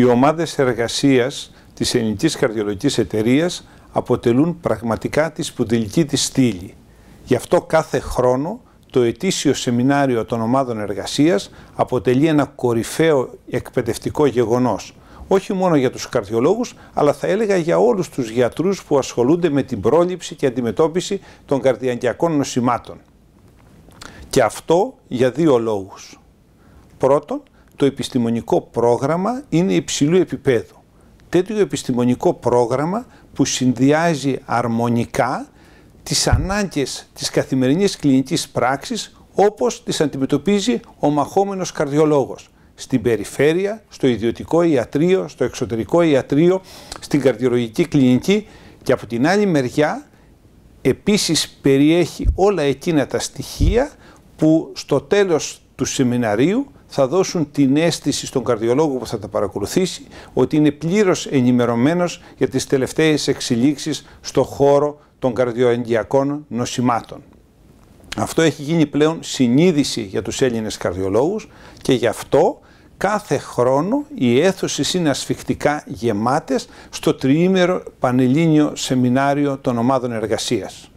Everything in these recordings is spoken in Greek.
Οι ομάδες εργασίας της ελληνικής Καρδιολογικής Εταιρείας αποτελούν πραγματικά τη σπουδελική της στήλη. Γι' αυτό κάθε χρόνο το ετήσιο σεμινάριο των ομάδων εργασίας αποτελεί ένα κορυφαίο εκπαιδευτικό γεγονός. Όχι μόνο για τους καρδιολόγους, αλλά θα έλεγα για όλους τους γιατρούς που ασχολούνται με την πρόληψη και αντιμετώπιση των καρδιακών νοσημάτων. Και αυτό για δύο λόγους. Πρώτον, το επιστημονικό πρόγραμμα είναι υψηλού επίπεδου. Τέτοιο επιστημονικό πρόγραμμα που συνδυάζει αρμονικά τις ανάγκες της καθημερινής κλινικής πράξης όπως τις αντιμετωπίζει ο μαχόμενος καρδιολόγος στην περιφέρεια, στο ιδιωτικό ιατρείο, στο εξωτερικό ιατρείο, στην καρδιολογική κλινική και από την άλλη μεριά επίσης περιέχει όλα εκείνα τα στοιχεία που στο τέλος του σεμιναρίου θα δώσουν την αίσθηση στον καρδιολόγο που θα τα παρακολουθήσει ότι είναι πλήρως ενημερωμένος για τις τελευταίες εξελίξεις στο χώρο των καρδιοενδιακών νοσημάτων. Αυτό έχει γίνει πλέον συνείδηση για τους Έλληνες καρδιολόγους και γι' αυτό κάθε χρόνο οι αίθουσε είναι ασφιχτικά γεμάτες στο τριήμερο Πανελλήνιο Σεμινάριο των Ομάδων Εργασίας.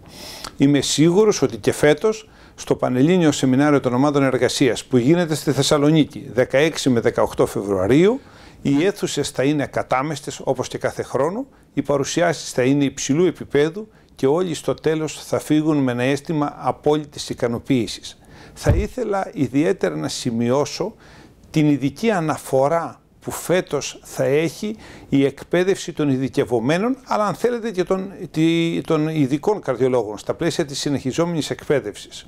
Είμαι σίγουρος ότι και φέτος στο Πανελλήνιο Σεμινάριο των Ομάδων Εργασίας που γίνεται στη Θεσσαλονίκη 16 με 18 Φεβρουαρίου. Οι αίθουσες θα είναι κατάμεστες όπως και κάθε χρόνο. Οι παρουσιάσεις θα είναι υψηλού επίπεδου και όλοι στο τέλος θα φύγουν με ένα αίσθημα απόλυτης ικανοποίησης. Θα ήθελα ιδιαίτερα να σημειώσω την ειδική αναφορά που φέτος θα έχει η εκπαίδευση των ειδικευωμένων αλλά αν θέλετε και των, των ειδικών καρδιολόγων στα πλαίσια της συνεχιζόμενης εκπαίδευσης.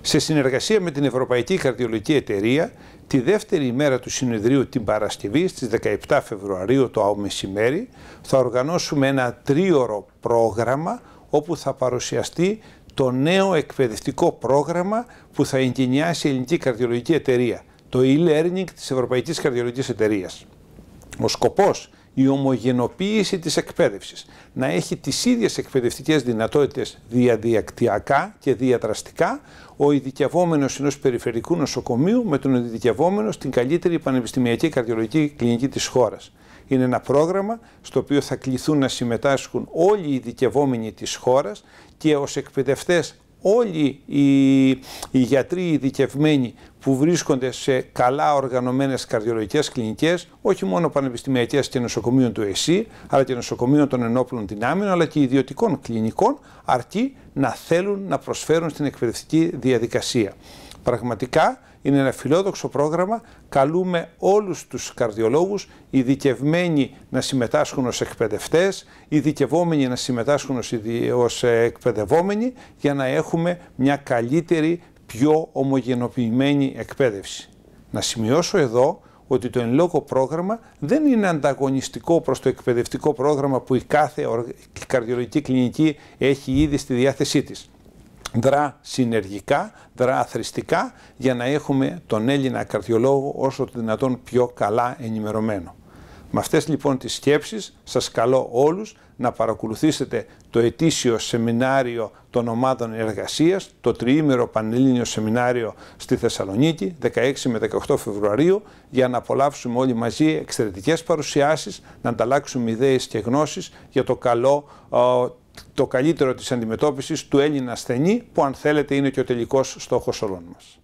Σε συνεργασία με την Ευρωπαϊκή Καρδιολογική Εταιρεία, τη δεύτερη ημέρα του συνεδρίου την Παρασκευή στις 17 Φεβρουαρίου το μεσημέρι θα οργανώσουμε ένα τρίωρο πρόγραμμα όπου θα παρουσιαστεί το νέο εκπαιδευτικό πρόγραμμα που θα εγκαινιάσει η Ελληνική Καρδιολογική Εταιρεία το e-learning της Ευρωπαϊκής Καρδιολογικής Εταιρείας. Ο σκοπός η ομογενοποίηση της εκπαίδευσης, να έχει τις ίδιες εκπαιδευτικές δυνατότητες διαδιακτυακά και διαδραστικά ο ειδικευόμενος ενός περιφερικού νοσοκομείου με τον ειδικευόμενο στην καλύτερη πανεπιστημιακή καρδιολογική κλινική της χώρας. Είναι ένα πρόγραμμα στο οποίο θα κληθούν να συμμετάσχουν όλοι οι ειδικευόμενοι της χώρας και ως εκπαιδευτές όλοι οι, γιατροί ειδικευμένοι που βρίσκονται σε καλά οργανωμένες καρδιολογικές κλινικές, όχι μόνο πανεπιστημιακές και νοσοκομείων του ΕΣΥ, αλλά και νοσοκομείων των ενόπλων δυνάμεων, αλλά και ιδιωτικών κλινικών, αρκεί να θέλουν να προσφέρουν στην εκπαιδευτική διαδικασία. Πραγματικά είναι ένα φιλόδοξο πρόγραμμα. Καλούμε όλους τους καρδιολόγους, ειδικευμένοι να συμμετάσχουν ως εκπαιδευτές, ειδικευόμενοι να συμμετάσχουν ως ε, εκπαιδευόμενοι, για να έχουμε μια καλύτερη, πιο ομογενοποιημένη εκπαίδευση. Να σημειώσω εδώ ότι το εν λόγω πρόγραμμα δεν είναι ανταγωνιστικό προς το εκπαιδευτικό πρόγραμμα που η κάθε καρδιολογική κλινική έχει ήδη στη διάθεσή της δρά συνεργικά, δρά αθρηστικά για να έχουμε τον Έλληνα καρδιολόγο όσο το δυνατόν πιο καλά ενημερωμένο. Με αυτές λοιπόν τις σκέψεις σας καλώ όλους να παρακολουθήσετε το ετήσιο σεμινάριο των ομάδων εργασίας, το τριήμερο πανελλήνιο σεμινάριο στη Θεσσαλονίκη, 16 με 18 Φεβρουαρίου, για να απολαύσουμε όλοι μαζί εξαιρετικές παρουσιάσεις, να ανταλλάξουμε ιδέες και γνώσεις για το καλό το καλύτερο της αντιμετώπισης του Έλληνα ασθενή που αν θέλετε είναι και ο τελικός στόχος όλων μας.